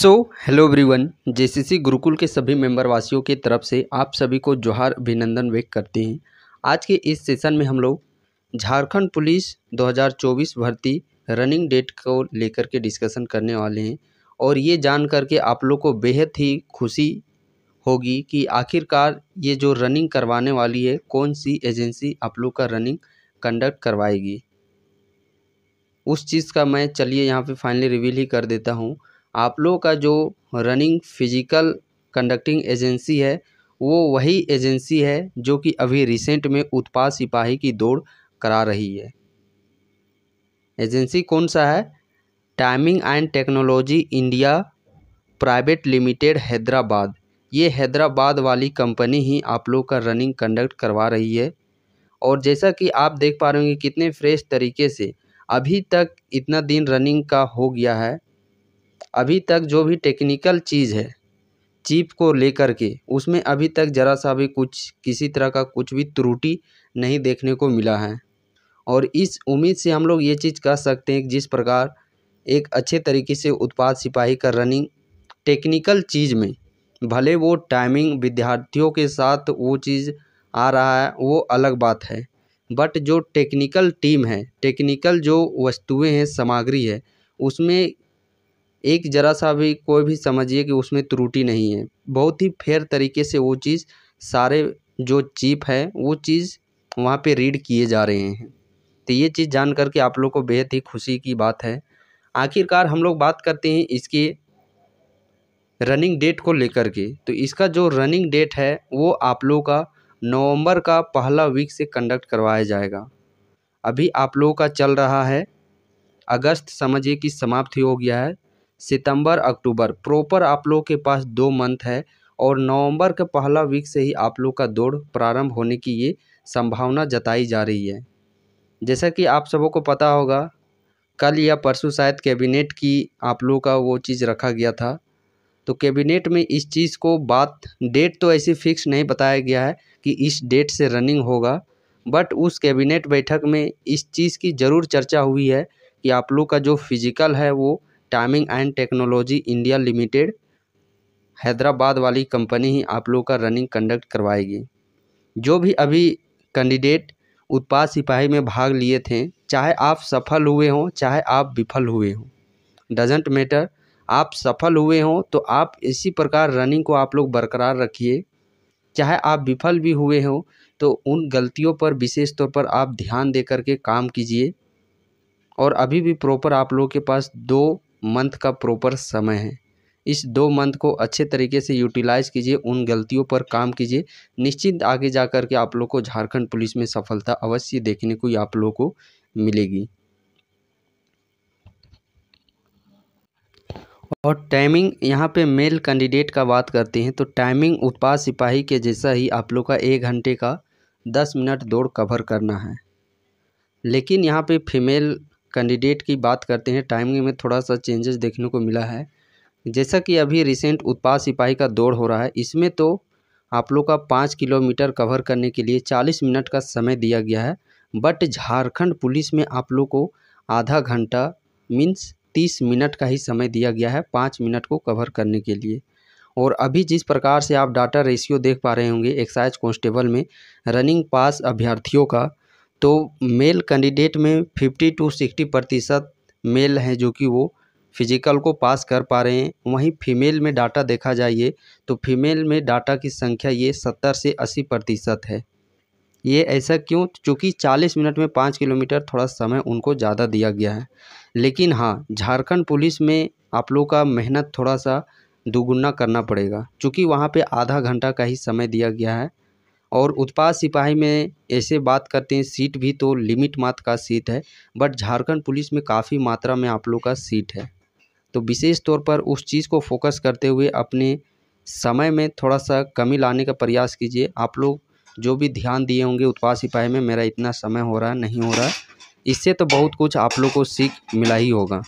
सो hello everyone JCC Gurukul के सभी member वासियों की तरफ से आप सभी को जोहार अभिनंदन व्यक्त करते हैं आज के इस सेशन में हम लोग झारखंड पुलिस 2024 भर्ती रनिंग डेट को लेकर के डिस्कशन करने वाले हैं और ये जान करके आप लोग को बेहद ही खुशी होगी कि आखिरकार ये जो रनिंग करवाने वाली है कौन सी एजेंसी आप लोग का रनिंग कंडक्ट करवाएगी उस चीज़ का मैं चलिए यहाँ पे फाइनली रिवील ही कर देता हूँ आप लोग का जो रनिंग फिजिकल कंडक्टिंग एजेंसी है वो वही एजेंसी है जो कि अभी रिसेंट में उत्पाद सिपाही की दौड़ करा रही है एजेंसी कौन सा है timing and technology India private limited Hyderabad ये हैदराबाद वाली कंपनी ही आप लोग का रनिंग कंडक्ट करवा रही है और जैसा कि आप देख पा रहे होंगे कितने फ्रेश तरीके से अभी तक इतना दिन रनिंग का हो गया है अभी तक जो भी टेक्निकल चीज़ है चिप को लेकर के उसमें अभी तक ज़रा सा भी कुछ किसी तरह का कुछ भी त्रुटि नहीं देखने को मिला है और इस उम्मीद से हम लोग ये चीज़ कह सकते हैं कि जिस प्रकार एक अच्छे तरीके से उत्पाद सिपाही का रनिंग टेक्निकल चीज़ में भले वो टाइमिंग विद्यार्थियों के साथ वो चीज़ आ रहा है वो अलग बात है बट जो टेक्निकल टीम है टेक्निकल जो वस्तुएं हैं सामग्री है उसमें एक ज़रा सा भी कोई भी समझिए कि उसमें त्रुटि नहीं है बहुत ही फेयर तरीके से वो चीज़ सारे जो चीप है वो चीज़ वहाँ पे रीड किए जा रहे हैं तो ये चीज़ जान कर के आप लोग को बेहद ही खुशी की बात है आखिरकार हम लोग बात करते हैं इसकी रनिंग डेट को लेकर के तो इसका जो रनिंग डेट है वो आप लोगों का नवंबर का पहला वीक से कंडक्ट करवाया जाएगा अभी आप लोगों का चल रहा है अगस्त समझिए कि समाप्त ही हो गया है सितंबर अक्टूबर प्रॉपर आप लोगों के पास दो मंथ है और नवंबर के पहला वीक से ही आप लोग का दौड़ प्रारंभ होने की ये संभावना जताई जा रही है जैसा कि आप सबों को पता होगा कल या परसों शायद कैबिनेट की आप लोग का वो चीज़ रखा गया था तो कैबिनेट में इस चीज़ को बात डेट तो ऐसी फिक्स नहीं बताया गया है कि इस डेट से रनिंग होगा बट उस कैबिनेट बैठक में इस चीज़ की ज़रूर चर्चा हुई है कि आप लोग का जो फिज़िकल है वो timing and technology India limited Hyderabad वाली कंपनी ही आप लोग का रनिंग कंडक्ट करवाएगी जो भी अभी कैंडिडेट उत्पाद सिपाही में भाग लिए थे चाहे आप सफल हुए हों चाहे आप विफल हुए हों डजेंट मैटर आप सफल हुए हों तो आप इसी प्रकार रनिंग को आप लोग बरकरार रखिए चाहे आप विफल भी हुए हों तो उन गलतियों पर विशेष तौर पर आप ध्यान दे करके काम कीजिए और अभी भी प्रॉपर आप लोग के पास दो मंथ का प्रॉपर समय है इस दो मंथ को अच्छे तरीके से यूटिलाइज कीजिए उन गलतियों पर काम कीजिए निश्चित आगे जा कर के आप लोग को झारखंड पुलिस में सफलता अवश्य देखने को आप लोग को मिलेगी और टाइमिंग यहाँ पे मेल कैंडिडेट का बात करते हैं तो टाइमिंग उत्पाद सिपाही के जैसा ही आप लोग का एक घंटे का दस मिनट दौड़ कवर करना है लेकिन यहाँ पे फीमेल कैंडिडेट की बात करते हैं टाइमिंग में थोड़ा सा चेंजेस देखने को मिला है जैसा कि अभी रिसेंट उत्पाद सिपाही का दौड़ हो रहा है इसमें तो आप लोग का पाँच किलोमीटर कवर करने के लिए चालीस मिनट का समय दिया गया है बट झारखंड पुलिस में आप लोग को आधा घंटा मीन्स तीस मिनट का ही समय दिया गया है पाँच मिनट को कवर करने के लिए और अभी जिस प्रकार से आप डाटा रेशियो देख पा रहे होंगे एक्साइज कॉन्स्टेबल में रनिंग पास अभ्यर्थियों का तो मेल कैंडिडेट में फिफ्टी टू सिक्सटी प्रतिशत मेल हैं जो कि वो फिजिकल को पास कर पा रहे हैं वहीं फीमेल में डाटा देखा जाइए तो फीमेल में डाटा की संख्या ये सत्तर से अस्सी प्रतिशत है ये ऐसा क्यों चूँकि चालीस मिनट में पाँच किलोमीटर थोड़ा समय उनको ज़्यादा दिया गया है लेकिन हाँ झारखंड पुलिस में आप लोग का मेहनत थोड़ा सा दुगुना करना पड़ेगा चूँकि वहाँ पर आधा घंटा का ही समय दिया गया है और उत्पाद सिपाही में ऐसे बात करते हैं सीट भी तो लिमिट मात्र का सीट है बट झारखंड पुलिस में काफ़ी मात्रा में आप लोग का सीट है तो विशेष तौर पर उस चीज़ को फोकस करते हुए अपने समय में थोड़ा सा कमी लाने का प्रयास कीजिए आप लोग जो भी ध्यान दिए होंगे उत्पाद सिपाही में मेरा इतना समय हो रहा नहीं हो रहा इससे तो बहुत कुछ आप लोग को सीख मिला ही होगा